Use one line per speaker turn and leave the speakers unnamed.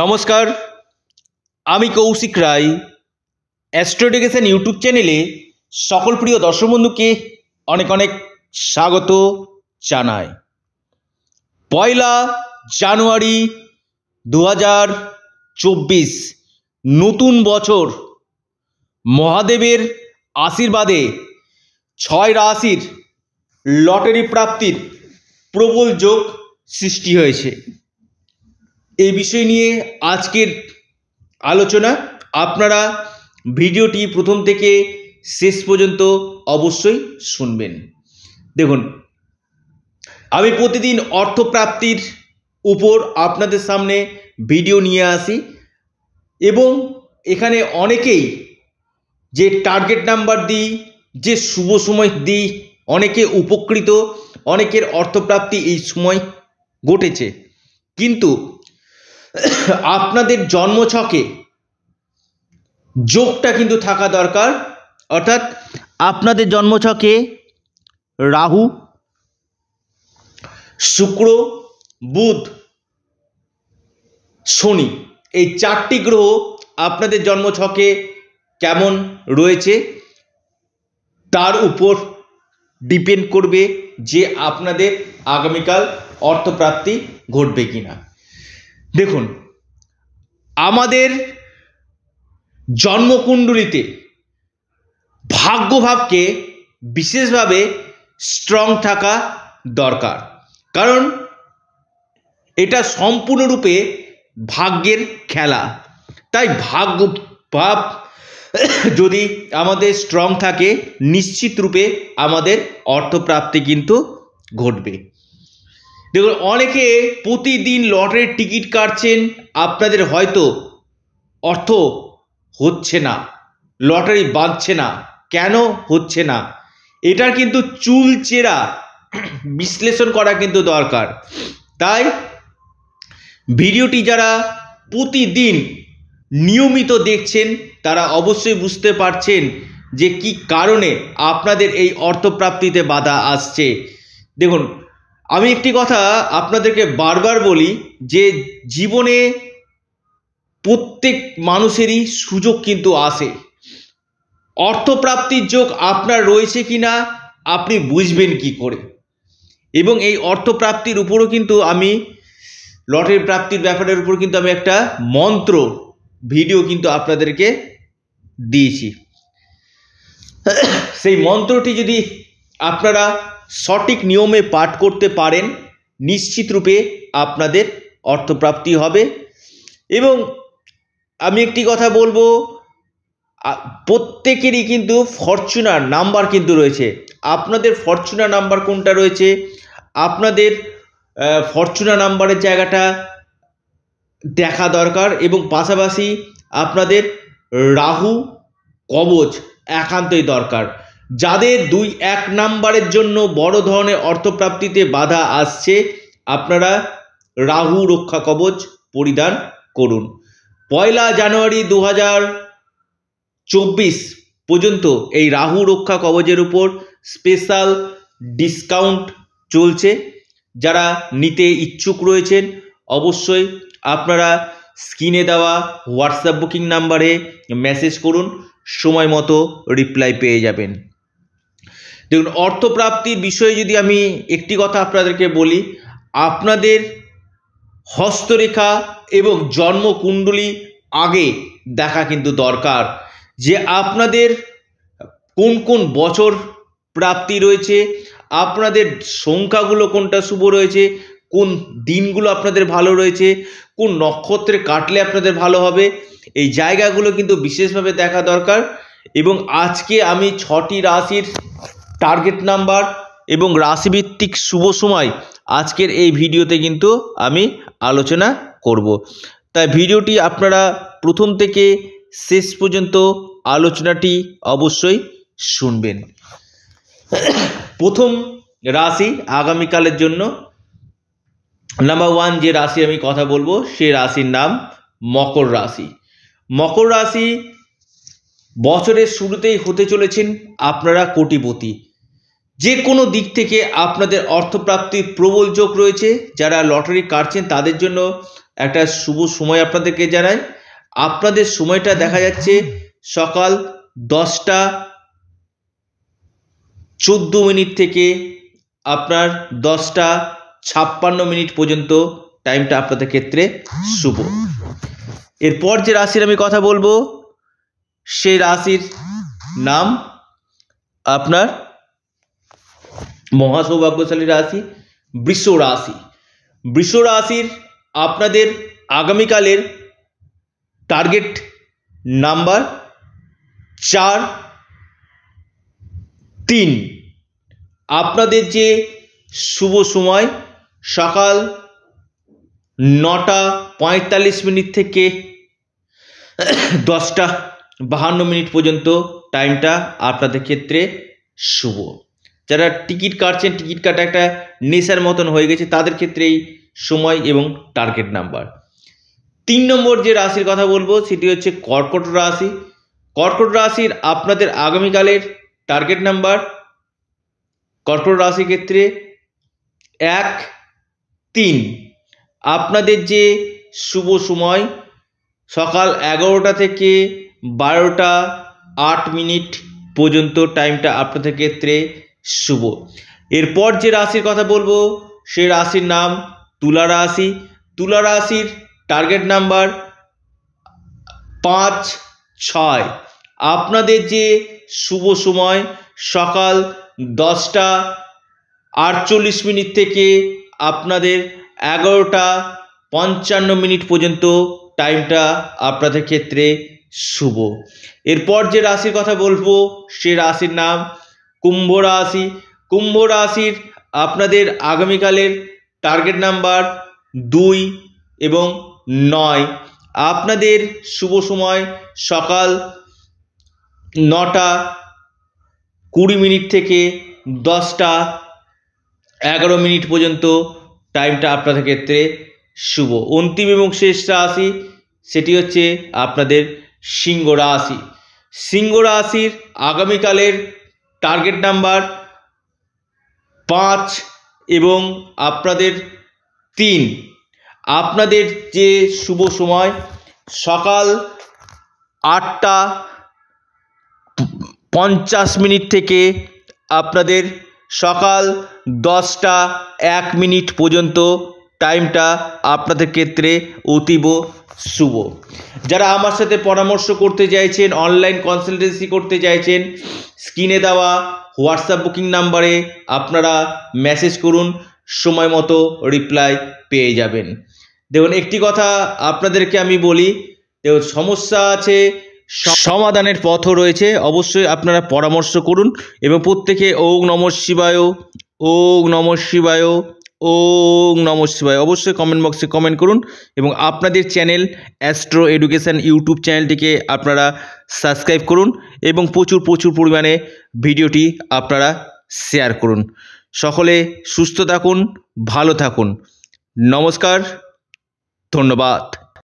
নমস্কার আমি কৌশিক রায় অ্যাস্ট্রোডিকেশন ইউটিউব চ্যানেলে সকল প্রিয় দর্শক বন্ধুকে অনেক অনেক স্বাগত জানায় পয়লা জানুয়ারি দু নতুন বছর মহাদেবের আশীর্বাদে ছয় রাশির লটারি প্রাপ্তির প্রবল যোগ সৃষ্টি হয়েছে এই বিষয় নিয়ে আজকের আলোচনা আপনারা ভিডিওটি প্রথম থেকে শেষ পর্যন্ত অবশ্যই শুনবেন দেখুন আমি প্রতিদিন অর্থপ্রাপ্তির উপর আপনাদের সামনে ভিডিও নিয়ে আসি এবং এখানে অনেকেই যে টার্গেট নাম্বার দিই যে শুভ সময় দিই অনেকে উপকৃত অনেকের অর্থপ্রাপ্তি এই সময় ঘটেছে কিন্তু আপনাদের জন্মছকে যোগটা কিন্তু থাকা দরকার অর্থাৎ আপনাদের জন্মছকে রাহু শুক্র বুধ শনি এই চারটি গ্রহ আপনাদের জন্মছকে কেমন রয়েছে তার উপর ডিপেন্ড করবে যে আপনাদের আগামীকাল অর্থপ্রাপ্তি ঘটবে কিনা দেখুন আমাদের জন্মকুণ্ডলিতে ভাগ্যভাবকে বিশেষভাবে স্ট্রং থাকা দরকার কারণ এটা সম্পূর্ণরূপে ভাগ্যের খেলা তাই ভাগ্য ভাব যদি আমাদের স্ট্রং থাকে নিশ্চিত রূপে আমাদের অর্থপ্রাপ্তি কিন্তু ঘটবে দেখুন অনেকে প্রতিদিন লটারির টিকিট কাটছেন আপনাদের হয়তো অর্থ হচ্ছে না লটারি বাঁধছে না কেন হচ্ছে না এটার কিন্তু চুল চেরা বিশ্লেষণ করা কিন্তু দরকার তাই ভিডিওটি যারা প্রতিদিন নিয়মিত দেখছেন তারা অবশ্যই বুঝতে পারছেন যে কি কারণে আপনাদের এই অর্থপ্রাপ্তিতে বাধা আসছে দেখুন আমি একটি কথা আপনাদেরকে বারবার বলি যে জীবনে প্রত্যেক মানুষেরই সুযোগ কিন্তু আসে অর্থপ্রাপ্তির যোগ আপনার রয়েছে কি না আপনি বুঝবেন কি করে এবং এই অর্থপ্রাপ্তির উপরও কিন্তু আমি লটের প্রাপ্তির ব্যাপারের উপর কিন্তু আমি একটা মন্ত্র ভিডিও কিন্তু আপনাদেরকে দিয়েছি সেই মন্ত্রটি যদি আপনারা সঠিক নিয়মে পাঠ করতে পারেন নিশ্চিতরূপে আপনাদের অর্থপ্রাপ্তি হবে এবং আমি একটি কথা বলবো প্রত্যেকেরই কিন্তু ফরচুনার নাম্বার কিন্তু রয়েছে আপনাদের ফরচুনার নাম্বার কোনটা রয়েছে আপনাদের ফরচুনার নাম্বারের জায়গাটা দেখা দরকার এবং পাশাপাশি আপনাদের রাহু কবচ একান্তই দরকার যাদের দুই এক নাম্বারের জন্য বড় ধরনের অর্থপ্রাপ্তিতে বাধা আসছে আপনারা রাহু রক্ষা কবচ পরিধান করুন পয়লা জানুয়ারি দু চব্বিশ পর্যন্ত এই রাহু রক্ষা কবচের উপর স্পেশাল ডিসকাউন্ট চলছে যারা নিতে ইচ্ছুক রয়েছেন অবশ্যই আপনারা স্ক্রিনে দেওয়া হোয়াটসঅ্যাপ বুকিং নাম্বারে মেসেজ করুন সময় মতো রিপ্লাই পেয়ে যাবেন দেখুন অর্থপ্রাপ্তির বিষয়ে যদি আমি একটি কথা আপনাদেরকে বলি আপনাদের হস্তরেখা এবং জন্মকুণ্ডলী আগে দেখা কিন্তু দরকার যে আপনাদের কোন কোন বছর প্রাপ্তি রয়েছে আপনাদের সংখ্যাগুলো কোনটা শুভ রয়েছে কোন দিনগুলো আপনাদের ভালো রয়েছে কোন নক্ষত্রে কাটলে আপনাদের ভালো হবে এই জায়গাগুলো কিন্তু বিশেষভাবে দেখা দরকার এবং আজকে আমি ছটি রাশির টার্গেট নাম্বার এবং রাশিভিত্তিক শুভ সময় আজকের এই ভিডিওতে কিন্তু আমি আলোচনা করব তাই ভিডিওটি আপনারা প্রথম থেকে শেষ পর্যন্ত আলোচনাটি অবশ্যই শুনবেন প্রথম রাশি আগামীকালের জন্য নাম্বার ওয়ান যে রাশি আমি কথা বলবো সে রাশির নাম মকর রাশি মকর রাশি বছরের শুরুতেই হতে চলেছেন আপনারা কোটিপতি যে কোনো দিক থেকে আপনাদের অর্থপ্রাপ্তির প্রবল যোগ রয়েছে যারা লটারি কাটছেন তাদের জন্য একটা শুভ সময় আপনাদেরকে জানাই আপনাদের সময়টা দেখা যাচ্ছে সকাল দশটা চোদ্দ মিনিট থেকে আপনার দশটা ছাপ্পান্ন মিনিট পর্যন্ত টাইমটা আপনাদের ক্ষেত্রে শুভ এরপর যে রাশির আমি কথা বলবো সেই রাশির নাম আপনার মহাসৌভাগ্যশালী রাশি বৃষ রাশি বৃষ রাশির আপনাদের আগামীকালের টার্গেট নাম্বার চার তিন আপনাদের যে শুভ সময় সকাল নটা পঁয়তাল্লিশ মিনিট থেকে দশটা বাহান্ন মিনিট পর্যন্ত টাইমটা আপনাদের ক্ষেত্রে শুভ যারা টিকিট কাটছেন টিকিট কাটা একটা নেশার মতন হয়ে গেছে তাদের ক্ষেত্রেই সময় এবং টার্গেট নাম্বার তিন নম্বর যে রাশির কথা বলবো সেটি হচ্ছে কর্কট রাশি কর্কট রাশির আপনাদের আগামীকালের টার্গেট নাম্বার কর্কট রাশির ক্ষেত্রে এক তিন আপনাদের যে শুভ সময় সকাল এগারোটা থেকে বারোটা আট মিনিট পর্যন্ত টাইমটা আপনাদের ক্ষেত্রে শুভ এরপর যে রাশির কথা বলবো সে রাশির নাম তুলা রাশি তুলা রাশির টার্গেট নাম্বার পাঁচ ছয় আপনাদের যে শুভ সময় সকাল দশটা আটচল্লিশ মিনিট থেকে আপনাদের এগারোটা পঞ্চান্ন মিনিট পর্যন্ত টাইমটা আপনাদের ক্ষেত্রে শুভ এরপর যে রাশির কথা বলবো সে রাশির নাম কুম্ভ রাশি কুম্ভ রাশির আপনাদের আগামীকালের টার্গেট নাম্বার দুই এবং নয় আপনাদের শুভ সময় সকাল নটা কুড়ি মিনিট থেকে দশটা এগারো মিনিট পর্যন্ত টাইমটা আপনাদের ক্ষেত্রে শুভ অন্তিম এবং শেষ রাশি সেটি হচ্ছে আপনাদের সিংহ রাশি সিংহ রাশির আগামীকালের টার্গেট নাম্বার পাঁচ এবং আপনাদের তিন আপনাদের যে শুভ সময় সকাল আটটা পঞ্চাশ মিনিট থেকে আপনাদের সকাল দশটা এক মিনিট পর্যন্ত টাইমটা আপনাদের ক্ষেত্রে অতীব শুভ যারা আমার সাথে পরামর্শ করতে চাইছেন অনলাইন কনসালটেন্সি করতে চাইছেন স্ক্রিনে দেওয়া হোয়াটসঅ্যাপ বুকিং নাম্বারে আপনারা মেসেজ করুন সময় মতো রিপ্লাই পেয়ে যাবেন দেখুন একটি কথা আপনাদেরকে আমি বলি দেখুন সমস্যা আছে সমাধানের পথও রয়েছে অবশ্যই আপনারা পরামর্শ করুন এবং প্রত্যেকে ঔ নম শিবায় ঔ নম শিবায় ও নম শিবায় অবশ্যই কমেন্ট বক্সে কমেন্ট করুন এবং আপনাদের চ্যানেল অ্যাস্ট্রো এডুকেশান ইউটিউব চ্যানেলটিকে আপনারা সাবস্ক্রাইব করুন এবং প্রচুর প্রচুর পরিমাণে ভিডিওটি আপনারা শেয়ার করুন সকলে সুস্থ থাকুন ভালো থাকুন নমস্কার ধন্যবাদ